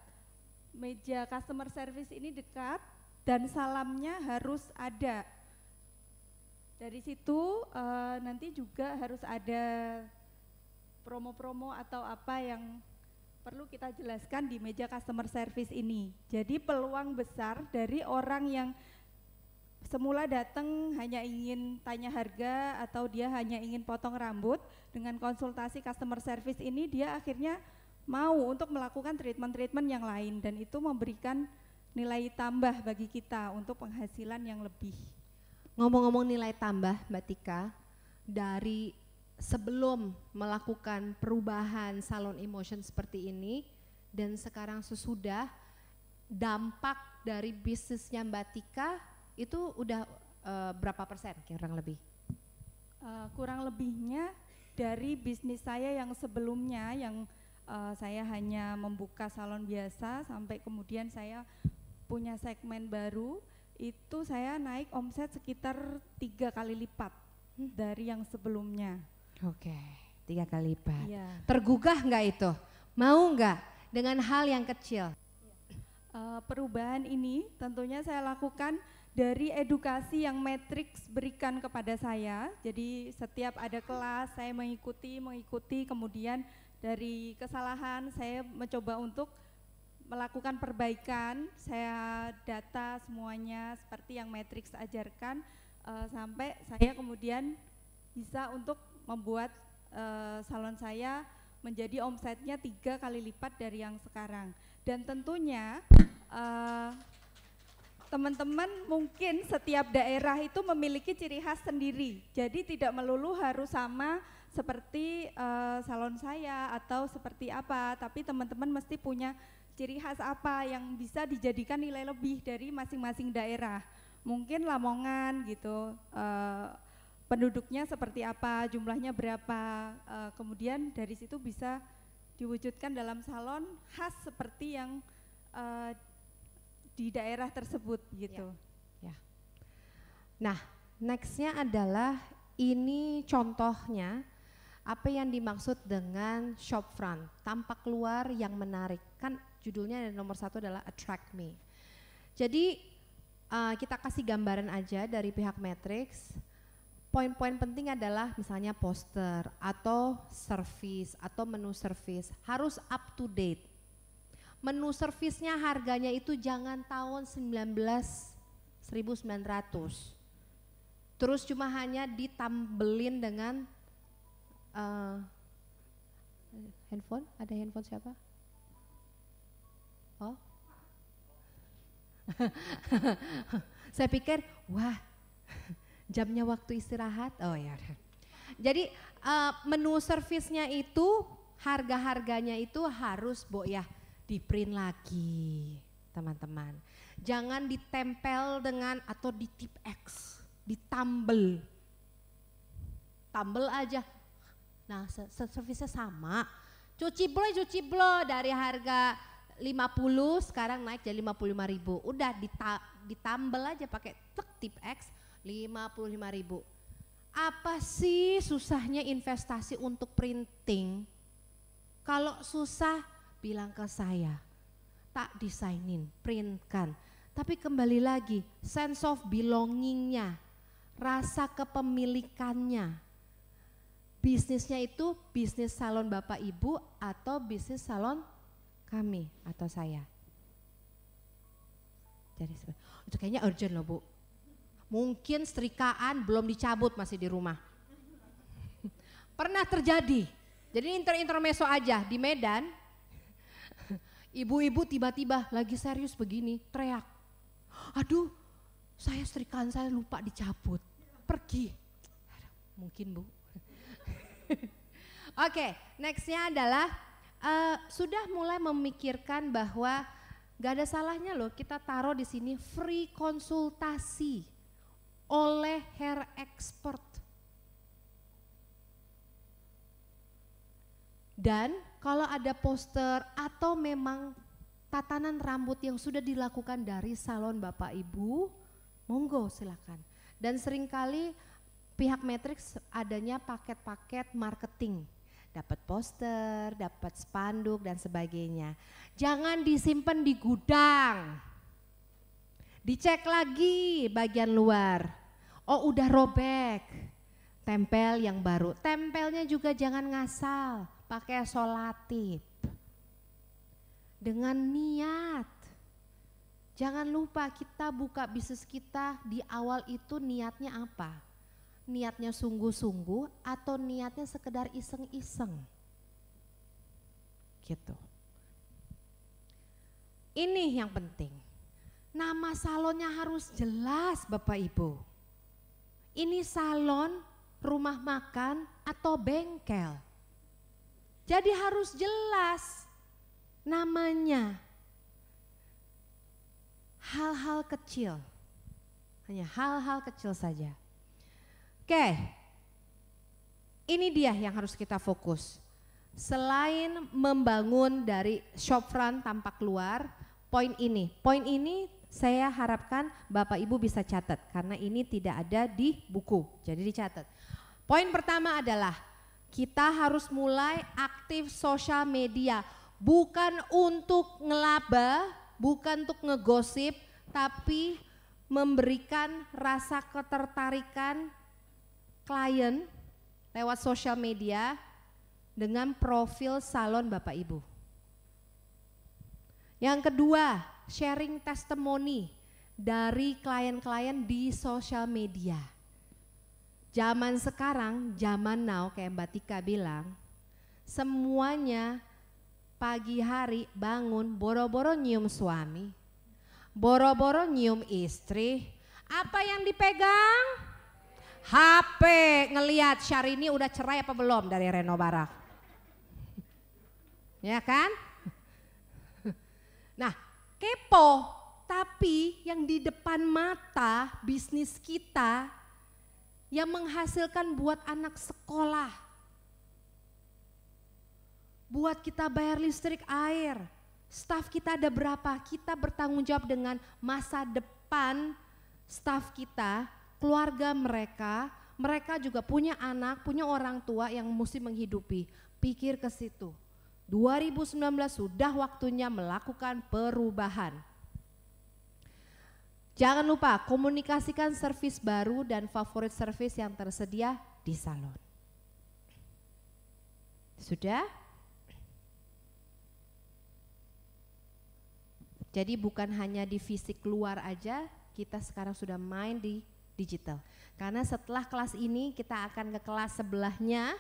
S2: meja customer service ini dekat dan salamnya harus ada. Dari situ uh, nanti juga harus ada promo-promo atau apa yang perlu kita jelaskan di meja customer service ini. Jadi peluang besar dari orang yang semula datang hanya ingin tanya harga atau dia hanya ingin potong rambut, dengan konsultasi customer service ini dia akhirnya mau untuk melakukan treatment-treatment yang lain dan itu memberikan nilai tambah bagi kita untuk penghasilan yang lebih.
S1: Ngomong-ngomong nilai tambah Mbak Tika, dari sebelum melakukan perubahan salon emotion seperti ini dan sekarang sesudah dampak dari bisnisnya Mbak Tika itu udah uh, berapa persen kurang lebih? Uh, kurang lebihnya dari bisnis saya yang sebelumnya
S2: yang uh, saya hanya membuka salon biasa sampai kemudian saya punya segmen baru itu saya naik omset sekitar tiga kali
S1: lipat hmm. dari yang sebelumnya. Oke, tiga kali lipat. Ya. Tergugah nggak itu? Mau nggak dengan hal yang kecil? Uh, perubahan
S2: ini tentunya saya lakukan dari edukasi yang Matrix berikan kepada saya. Jadi setiap ada kelas saya mengikuti, mengikuti kemudian dari kesalahan saya mencoba untuk melakukan perbaikan, saya data semuanya seperti yang Matrix ajarkan uh, sampai saya kemudian bisa untuk membuat uh, salon saya menjadi omsetnya tiga kali lipat dari yang sekarang. Dan tentunya uh, teman-teman mungkin setiap daerah itu memiliki ciri khas sendiri. Jadi tidak melulu harus sama seperti uh, salon saya atau seperti apa, tapi teman-teman mesti punya ciri khas apa yang bisa dijadikan nilai lebih dari masing-masing daerah. Mungkin Lamongan gitu, uh, penduduknya seperti apa, jumlahnya berapa, uh, kemudian dari situ bisa diwujudkan dalam salon khas seperti yang uh, di daerah tersebut gitu.
S1: Ya. ya. Nah, nextnya adalah ini contohnya apa yang dimaksud dengan shop front, tampak luar yang menarik. Kan judulnya ada nomor satu adalah attract me. Jadi uh, kita kasih gambaran aja dari pihak Matrix. Poin-poin penting adalah misalnya poster atau service atau menu service harus up to date menu servisnya harganya itu jangan tahun 19 1900 terus cuma hanya ditambelin dengan uh, handphone ada handphone siapa oh saya pikir wah jamnya waktu istirahat oh ya jadi uh, menu servisnya itu harga harganya itu harus bo ya di print lagi teman-teman. Jangan ditempel dengan atau di tip X, ditambel. Tambel aja. Nah, servisnya sama. Cuci blo, cuci blo dari harga 50 sekarang naik jadi 55 ribu. Udah dita, ditambel aja pakai tek tip X 55 ribu. Apa sih susahnya investasi untuk printing? Kalau susah bilang ke saya, tak desainin, printkan. Tapi kembali lagi, sense of belongingnya, rasa kepemilikannya. Bisnisnya itu bisnis salon Bapak Ibu atau bisnis salon kami atau saya. Jadi itu kayaknya urgent loh Bu. Mungkin serikaan belum dicabut masih di rumah. Pernah terjadi. Jadi inter intermeso aja di Medan Ibu-ibu tiba-tiba lagi serius begini, teriak. Aduh, saya serikan saya lupa dicabut. Pergi. Mungkin Bu. Oke, okay, nextnya adalah uh, sudah mulai memikirkan bahwa gak ada salahnya loh kita taruh di sini free konsultasi oleh hair expert Dan kalau ada poster atau memang tatanan rambut yang sudah dilakukan dari salon Bapak Ibu, monggo silakan. Dan seringkali pihak Matrix adanya paket-paket marketing. Dapat poster, dapat spanduk dan sebagainya. Jangan disimpan di gudang. Dicek lagi bagian luar. Oh udah robek. Tempel yang baru. Tempelnya juga jangan ngasal pakai solatip dengan niat. Jangan lupa kita buka bisnis kita di awal itu niatnya apa? Niatnya sungguh-sungguh atau niatnya sekedar iseng-iseng? Gitu. Ini yang penting. Nama salonnya harus jelas Bapak Ibu. Ini salon, rumah makan, atau bengkel jadi harus jelas namanya. Hal-hal kecil. Hanya hal-hal kecil saja. Oke. Ini dia yang harus kita fokus. Selain membangun dari shopfront tampak luar. poin ini. Poin ini saya harapkan Bapak Ibu bisa catat karena ini tidak ada di buku. Jadi dicatat. Poin pertama adalah kita harus mulai aktif sosial media, bukan untuk ngelaba, bukan untuk ngegosip, tapi memberikan rasa ketertarikan klien lewat sosial media dengan profil salon Bapak Ibu. Yang kedua, sharing testimoni dari klien-klien di sosial media. Zaman sekarang, zaman now kayak Mbak Tika bilang, semuanya pagi hari bangun boro-boro nyium suami, boro-boro nyium istri, apa yang dipegang? HP, ngeliat Syahrini udah cerai apa belum dari Reno Barak? Ya kan? Nah, kepo, tapi yang di depan mata bisnis kita yang menghasilkan buat anak sekolah, buat kita bayar listrik air, staff kita ada berapa, kita bertanggung jawab dengan masa depan staff kita, keluarga mereka, mereka juga punya anak, punya orang tua yang mesti menghidupi. Pikir ke situ. 2019 sudah waktunya melakukan perubahan. Jangan lupa komunikasikan servis baru dan favorit servis yang tersedia di salon. Sudah? Jadi bukan hanya di fisik luar aja, kita sekarang sudah main di digital. Karena setelah kelas ini kita akan ke kelas sebelahnya,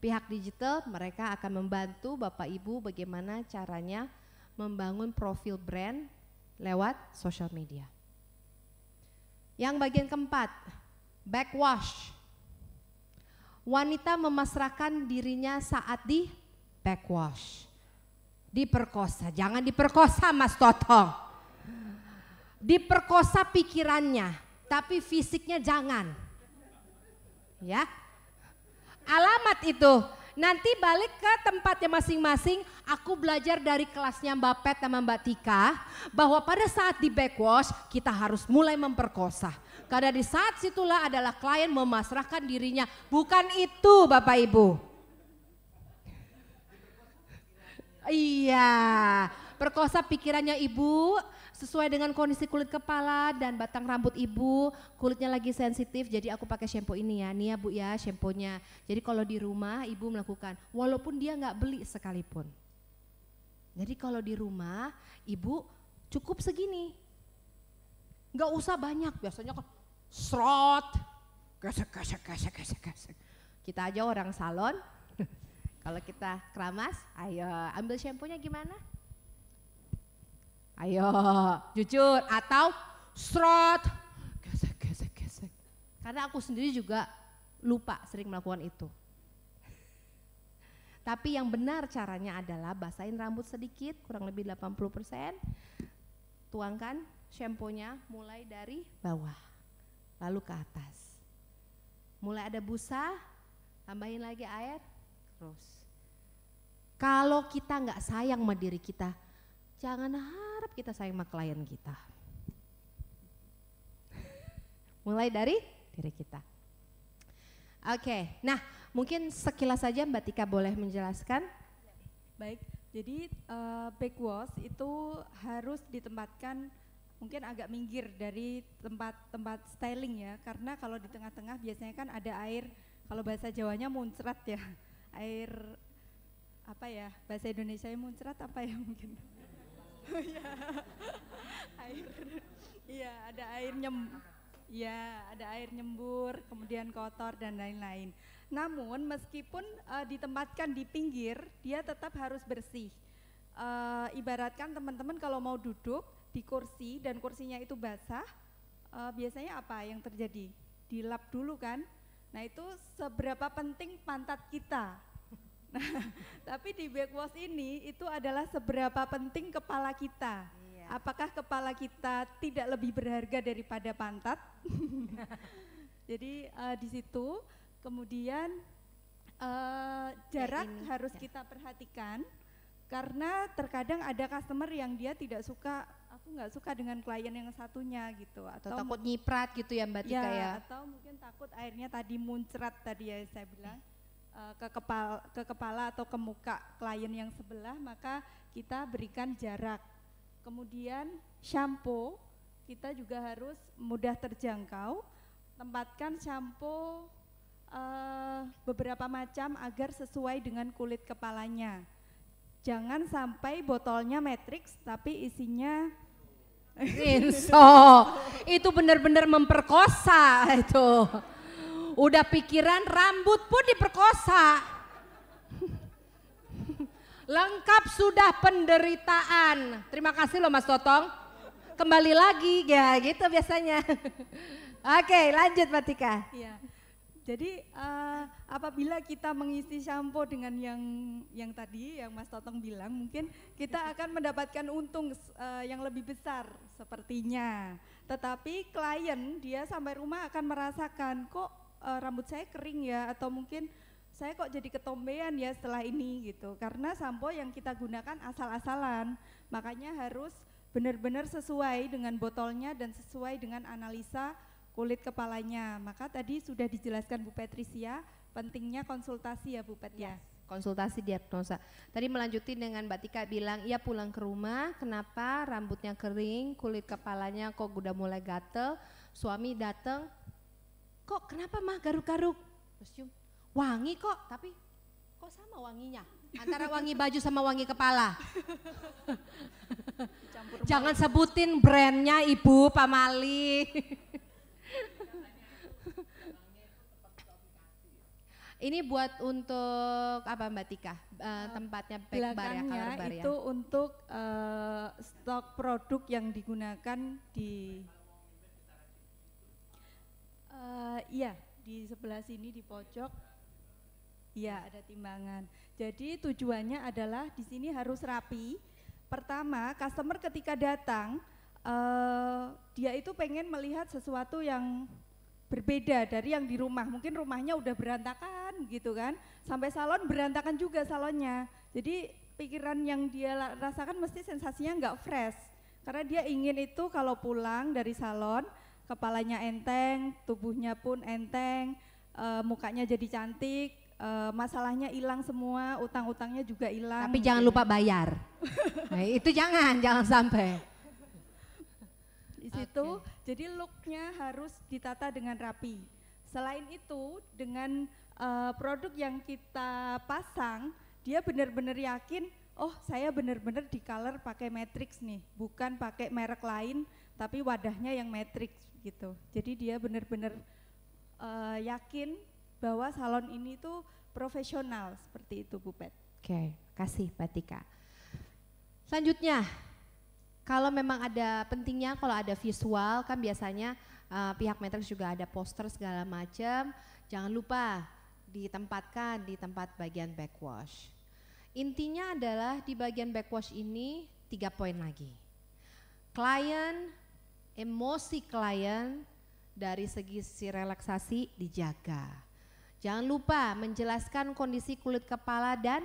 S1: pihak digital mereka akan membantu Bapak Ibu bagaimana caranya membangun profil brand lewat social media. Yang bagian keempat, backwash. Wanita memasrahkan dirinya saat di backwash. Diperkosa, jangan diperkosa Mas Toto. Diperkosa pikirannya, tapi fisiknya jangan. Ya. Alamat itu nanti balik ke tempatnya masing-masing Aku belajar dari kelasnya Mbak Pet sama Mbak Tika bahwa pada saat di backwash kita harus mulai memperkosa. Karena di saat situlah adalah klien memasrahkan dirinya. Bukan itu Bapak Ibu. Iya, perkosa pikirannya ibu sesuai dengan kondisi kulit kepala dan batang rambut ibu. Kulitnya lagi sensitif, jadi aku pakai shampoo ini ya. Nih ya bu ya, -nya. Jadi kalau di rumah ibu melakukan, walaupun dia nggak beli sekalipun. Jadi kalau di rumah ibu cukup segini. Nggak usah banyak, biasanya kan serot. Gesek, gesek, gesek, gesek, gesek. Kita aja orang salon, kalau kita keramas, ayo ambil shampoonya gimana? Ayo, jujur atau serot. Gesek, gesek, gesek. Karena aku sendiri juga lupa sering melakukan itu. Tapi yang benar caranya adalah basahin rambut sedikit, kurang lebih 80%. Tuangkan shampoo-nya mulai dari bawah, lalu ke atas. Mulai ada busa, tambahin lagi air, terus. Kalau kita nggak sayang sama diri kita, jangan harap kita sayang sama klien kita. Mulai dari diri kita. Oke, okay, nah Mungkin sekilas saja Mbak Tika boleh menjelaskan.
S2: Baik, jadi uh, eh, backwash itu harus ditempatkan mungkin agak minggir dari tempat-tempat styling ya, karena kalau di tengah-tengah biasanya kan ada air, kalau bahasa Jawanya muncrat ya, air apa ya, bahasa Indonesia muncrat apa ya mungkin? Oh iya, air, iya ada air nyem, ya ada air nyembur, kemudian kotor dan lain-lain. Namun meskipun uh, ditempatkan di pinggir, dia tetap harus bersih. Uh, ibaratkan teman-teman kalau mau duduk di kursi dan kursinya itu basah, uh, biasanya apa yang terjadi? Dilap dulu kan? Nah itu seberapa penting pantat kita. Nah, tapi di backwash ini itu adalah seberapa penting kepala kita. Iya. Apakah kepala kita tidak lebih berharga daripada pantat? Jadi uh, di situ Kemudian uh, jarak ini, harus ya. kita perhatikan karena terkadang ada customer yang dia tidak suka aku nggak suka dengan klien yang satunya gitu atau, atau takut
S1: nyiprat gitu ya Mbak Tika ya, ya atau
S2: mungkin takut airnya tadi muncrat tadi ya saya bilang uh, ke kepala ke kepala atau ke muka klien yang sebelah maka kita berikan jarak kemudian shampoo kita juga harus mudah terjangkau tempatkan shampoo uh, beberapa macam agar sesuai dengan kulit kepalanya. Jangan sampai botolnya matrix tapi isinya Inso,
S1: itu benar-benar memperkosa itu. Udah pikiran rambut pun diperkosa. Lengkap sudah penderitaan. Terima kasih loh Mas Totong. Kembali lagi ya gitu biasanya. Oke lanjut Matika.
S2: Iya. Jadi uh, apabila kita mengisi shampoo dengan yang yang tadi yang Mas Totong bilang, mungkin kita akan mendapatkan untung uh, yang lebih besar sepertinya. Tetapi klien dia sampai rumah akan merasakan kok uh, rambut saya kering ya atau mungkin saya kok jadi ketombean ya setelah ini gitu karena sampo yang kita gunakan asal-asalan makanya harus benar-benar sesuai dengan botolnya dan sesuai dengan analisa kulit kepalanya. Maka tadi sudah dijelaskan Bu Patricia pentingnya konsultasi ya Bu Pet ya. Iya,
S1: konsultasi diagnosa. Tadi melanjutin dengan Mbak Tika bilang, ia pulang ke rumah, kenapa rambutnya kering, kulit kepalanya kok udah mulai gatel, suami datang, kok kenapa mah garuk-garuk? Terus cium, wangi kok, tapi kok sama wanginya? Antara wangi baju sama wangi kepala. Jangan sebutin brandnya Ibu Pamali. Ini buat untuk apa Mbak Tika? Uh, tempatnya back bar ya, bar ya. itu
S2: untuk uh, stok produk yang digunakan di uh, iya, di sebelah sini di pojok. Iya, ada timbangan. Jadi tujuannya adalah di sini harus rapi. Pertama, customer ketika datang uh, dia itu pengen melihat sesuatu yang berbeda dari yang di rumah. Mungkin rumahnya udah berantakan gitu kan, sampai salon berantakan juga salonnya. Jadi pikiran yang dia rasakan mesti sensasinya enggak fresh. Karena dia ingin itu kalau pulang dari salon, kepalanya enteng, tubuhnya pun enteng, e, mukanya jadi cantik, e, masalahnya hilang semua, utang-utangnya juga hilang. Tapi jangan lupa
S1: bayar. nah, itu jangan, jangan sampai
S2: di situ. Okay. Jadi looknya harus ditata dengan rapi. Selain itu dengan uh, produk yang kita pasang dia benar-benar yakin oh saya benar-benar di color pakai matrix nih bukan pakai merek lain tapi wadahnya yang matrix gitu. Jadi dia benar-benar uh, yakin bahwa salon ini tuh profesional seperti itu Bu Pet.
S1: Oke, okay. kasih Batika. Selanjutnya kalau memang ada pentingnya, kalau ada visual kan biasanya uh, pihak Matrix juga ada poster segala macam. Jangan lupa ditempatkan di tempat bagian backwash. Intinya adalah di bagian backwash ini tiga poin lagi. Klien, emosi klien dari segi si relaksasi dijaga. Jangan lupa menjelaskan kondisi kulit kepala dan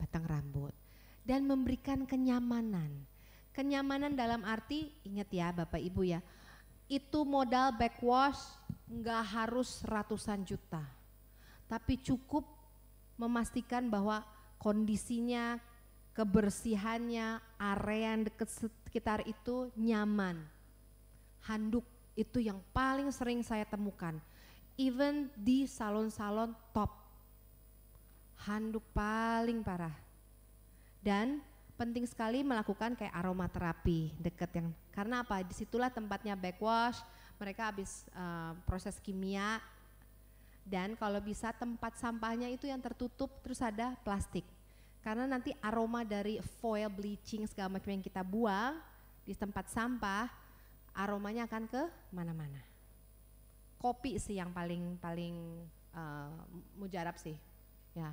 S1: batang rambut dan memberikan kenyamanan Kenyamanan dalam arti ingat ya Bapak Ibu ya. Itu modal backwash nggak harus ratusan juta. Tapi cukup memastikan bahwa kondisinya, kebersihannya, area yang dekat sekitar itu nyaman. Handuk itu yang paling sering saya temukan. Even di salon-salon top. Handuk paling parah. Dan penting sekali melakukan kayak aromaterapi deket yang karena apa disitulah tempatnya backwash mereka habis uh, proses kimia dan kalau bisa tempat sampahnya itu yang tertutup terus ada plastik karena nanti aroma dari foil bleaching segala macam yang kita buang di tempat sampah aromanya akan ke mana-mana kopi sih yang paling paling uh, mujarab sih ya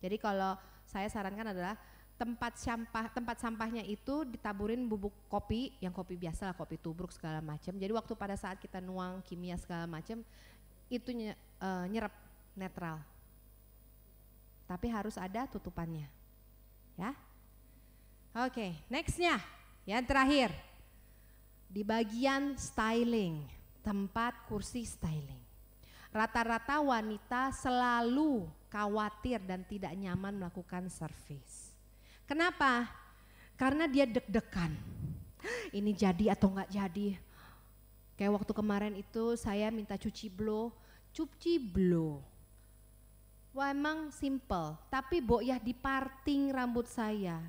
S1: jadi kalau saya sarankan adalah tempat sampah tempat sampahnya itu ditaburin bubuk kopi yang kopi biasa lah kopi tubruk segala macam jadi waktu pada saat kita nuang kimia segala macam itu nye, uh, nyerap netral tapi harus ada tutupannya ya oke okay, nextnya yang terakhir di bagian styling tempat kursi styling rata-rata wanita selalu khawatir dan tidak nyaman melakukan service Kenapa? Karena dia deg-degan. Ini jadi atau enggak jadi. Kayak waktu kemarin itu saya minta cuci blow, cuci blow. Wah emang simple, tapi ya di parting rambut saya.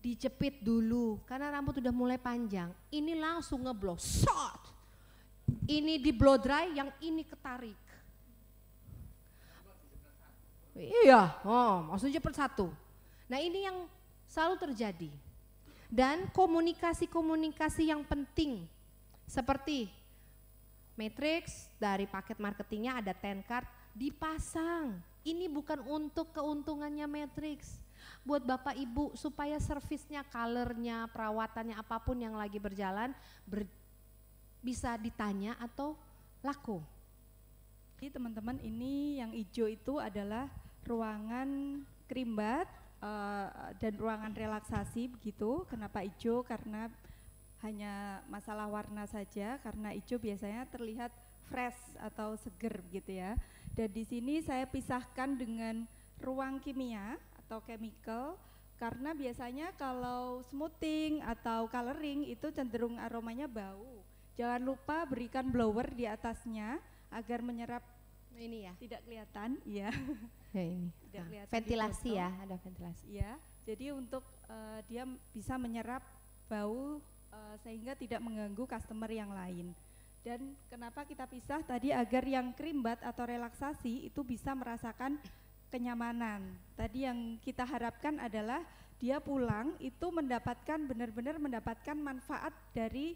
S1: Dijepit dulu, karena rambut udah mulai panjang. Ini langsung ngeblow, shot. Ini di blow dry, yang ini ketarik. Iya, oh, maksudnya cepat satu. Nah ini yang selalu terjadi. Dan komunikasi-komunikasi yang penting seperti matrix dari paket marketingnya ada 10 card dipasang. Ini bukan untuk keuntungannya matrix. Buat Bapak Ibu supaya servisnya, colornya, perawatannya apapun yang lagi berjalan ber, bisa ditanya atau laku.
S2: Jadi teman-teman ini yang hijau itu adalah ruangan krimbat, Eh, dan ruangan relaksasi begitu. Kenapa hijau? Karena hanya masalah warna saja karena hijau biasanya terlihat fresh atau seger gitu ya. Dan di sini saya pisahkan dengan ruang kimia atau chemical karena biasanya kalau smoothing atau coloring itu cenderung aromanya bau. Jangan lupa berikan blower di atasnya agar menyerap Nah, ini ya. Tidak kelihatan, iya.
S1: Ya ini. Tidak nah, kelihatan. Ventilasi ya, ada ventilasi.
S2: Iya. Jadi untuk uh, dia bisa menyerap bau uh, sehingga tidak mengganggu customer yang lain. Dan kenapa kita pisah tadi agar yang krimbat atau relaksasi itu bisa merasakan kenyamanan. Tadi yang kita harapkan adalah dia pulang itu mendapatkan benar-benar mendapatkan manfaat dari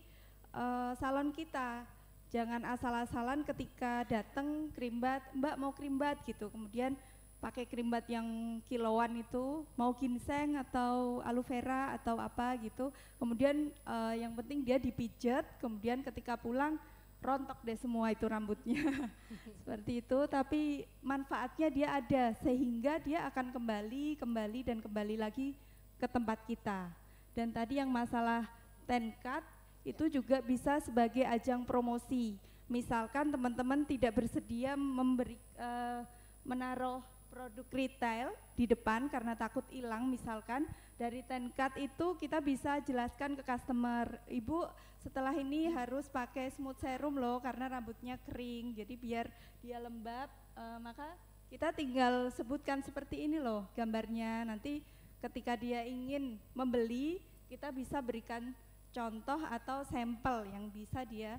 S2: uh, salon kita jangan asal-asalan ketika datang krimbat, mbak mau krimbat gitu, kemudian pakai krimbat yang kiloan itu, mau ginseng atau aloe vera atau apa gitu, kemudian uh, yang penting dia dipijat, kemudian ketika pulang rontok deh semua itu rambutnya, seperti itu, tapi manfaatnya dia ada, sehingga dia akan kembali, kembali dan kembali lagi ke tempat kita. Dan tadi yang masalah ten cut itu juga bisa sebagai ajang promosi. Misalkan teman-teman tidak bersedia memberi uh, menaruh produk retail di depan karena takut hilang misalkan dari Tenkat itu kita bisa jelaskan ke customer ibu setelah ini harus pakai smooth serum loh karena rambutnya kering jadi biar dia lembab e, maka kita tinggal sebutkan seperti ini loh gambarnya nanti ketika dia ingin membeli kita bisa berikan contoh atau
S1: sampel yang bisa dia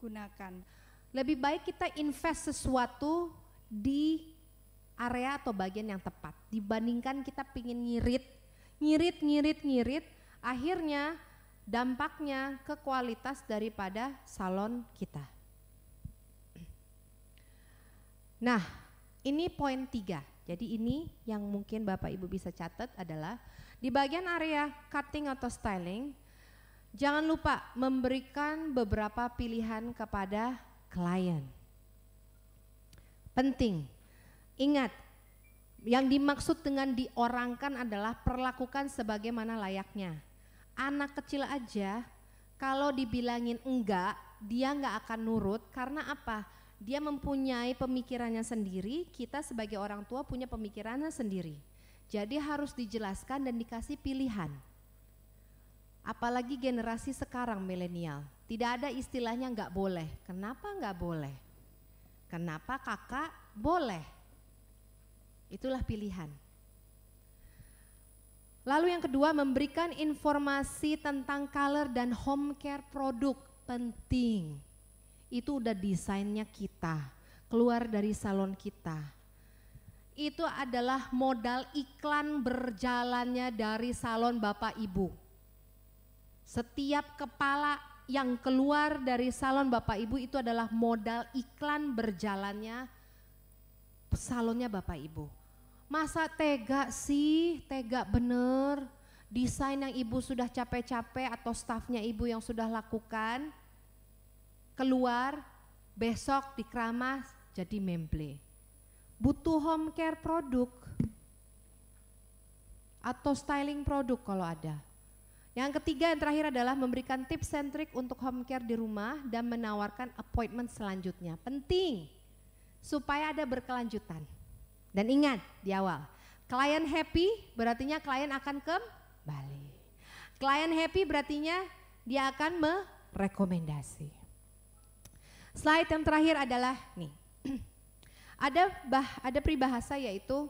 S1: gunakan. Lebih baik kita invest sesuatu di area atau bagian yang tepat dibandingkan kita pingin ngirit, ngirit, ngirit, ngirit, akhirnya dampaknya ke kualitas daripada salon kita. Nah, ini poin tiga. Jadi ini yang mungkin Bapak Ibu bisa catat adalah di bagian area cutting atau styling, Jangan lupa memberikan beberapa pilihan kepada klien. Penting. Ingat, yang dimaksud dengan diorangkan adalah perlakukan sebagaimana layaknya. Anak kecil aja kalau dibilangin enggak, dia enggak akan nurut karena apa? Dia mempunyai pemikirannya sendiri, kita sebagai orang tua punya pemikirannya sendiri. Jadi harus dijelaskan dan dikasih pilihan. Apalagi generasi sekarang milenial, tidak ada istilahnya nggak boleh. Kenapa nggak boleh? Kenapa kakak boleh? Itulah pilihan. Lalu yang kedua memberikan informasi tentang color dan home care produk penting. Itu udah desainnya kita, keluar dari salon kita. Itu adalah modal iklan berjalannya dari salon Bapak Ibu. Setiap kepala yang keluar dari salon Bapak Ibu itu adalah modal iklan berjalannya salonnya Bapak Ibu. Masa tega sih, tega bener. Desain yang Ibu sudah capek-capek atau stafnya Ibu yang sudah lakukan keluar besok dikeramas jadi memble. Butuh home care produk atau styling produk kalau ada yang ketiga yang terakhir adalah memberikan tips sentrik untuk home care di rumah dan menawarkan appointment selanjutnya. Penting supaya ada berkelanjutan. Dan ingat di awal, klien happy berarti klien akan kembali. Klien happy berarti dia akan merekomendasi. Slide yang terakhir adalah nih. ada bah, ada peribahasa yaitu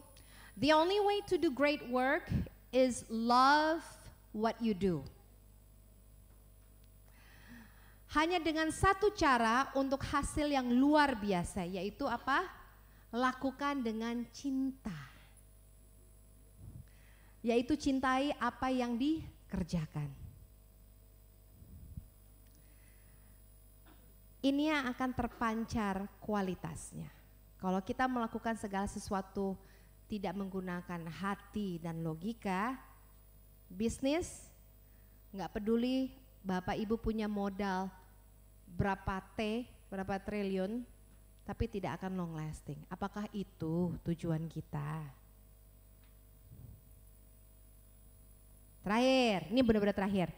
S1: the only way to do great work is love what you do. Hanya dengan satu cara untuk hasil yang luar biasa, yaitu apa? Lakukan dengan cinta. Yaitu cintai apa yang dikerjakan. Ini yang akan terpancar kualitasnya. Kalau kita melakukan segala sesuatu tidak menggunakan hati dan logika, bisnis, nggak peduli Bapak Ibu punya modal berapa T, berapa triliun, tapi tidak akan long lasting. Apakah itu tujuan kita? Terakhir, ini benar-benar terakhir.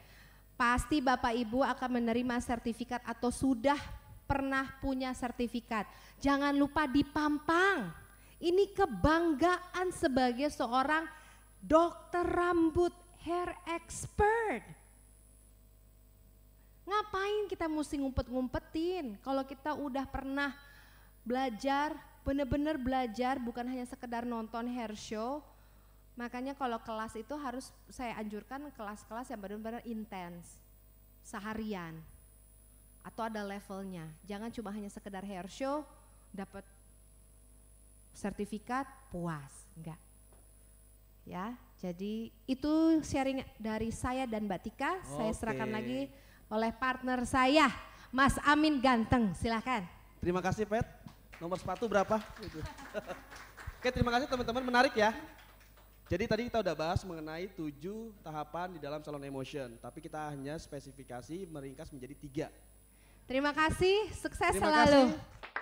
S1: Pasti Bapak Ibu akan menerima sertifikat atau sudah pernah punya sertifikat. Jangan lupa dipampang. Ini kebanggaan sebagai seorang dokter rambut hair expert. Ngapain kita mesti ngumpet-ngumpetin kalau kita udah pernah belajar, benar-benar belajar bukan hanya sekedar nonton hair show. Makanya kalau kelas itu harus saya anjurkan kelas-kelas yang benar-benar intens, seharian atau ada levelnya. Jangan cuma hanya sekedar hair show, dapat sertifikat puas, enggak. Ya, jadi itu sharing dari saya dan Mbak Tika. Okay. Saya serahkan lagi oleh partner saya, Mas Amin Ganteng. Silahkan. Terima kasih Pet. Nomor sepatu berapa? Oke terima kasih teman-teman menarik ya. Jadi tadi kita udah bahas mengenai tujuh tahapan di dalam salon emotion, tapi kita hanya spesifikasi meringkas menjadi tiga. Terima kasih, sukses Terima selalu. Kasih.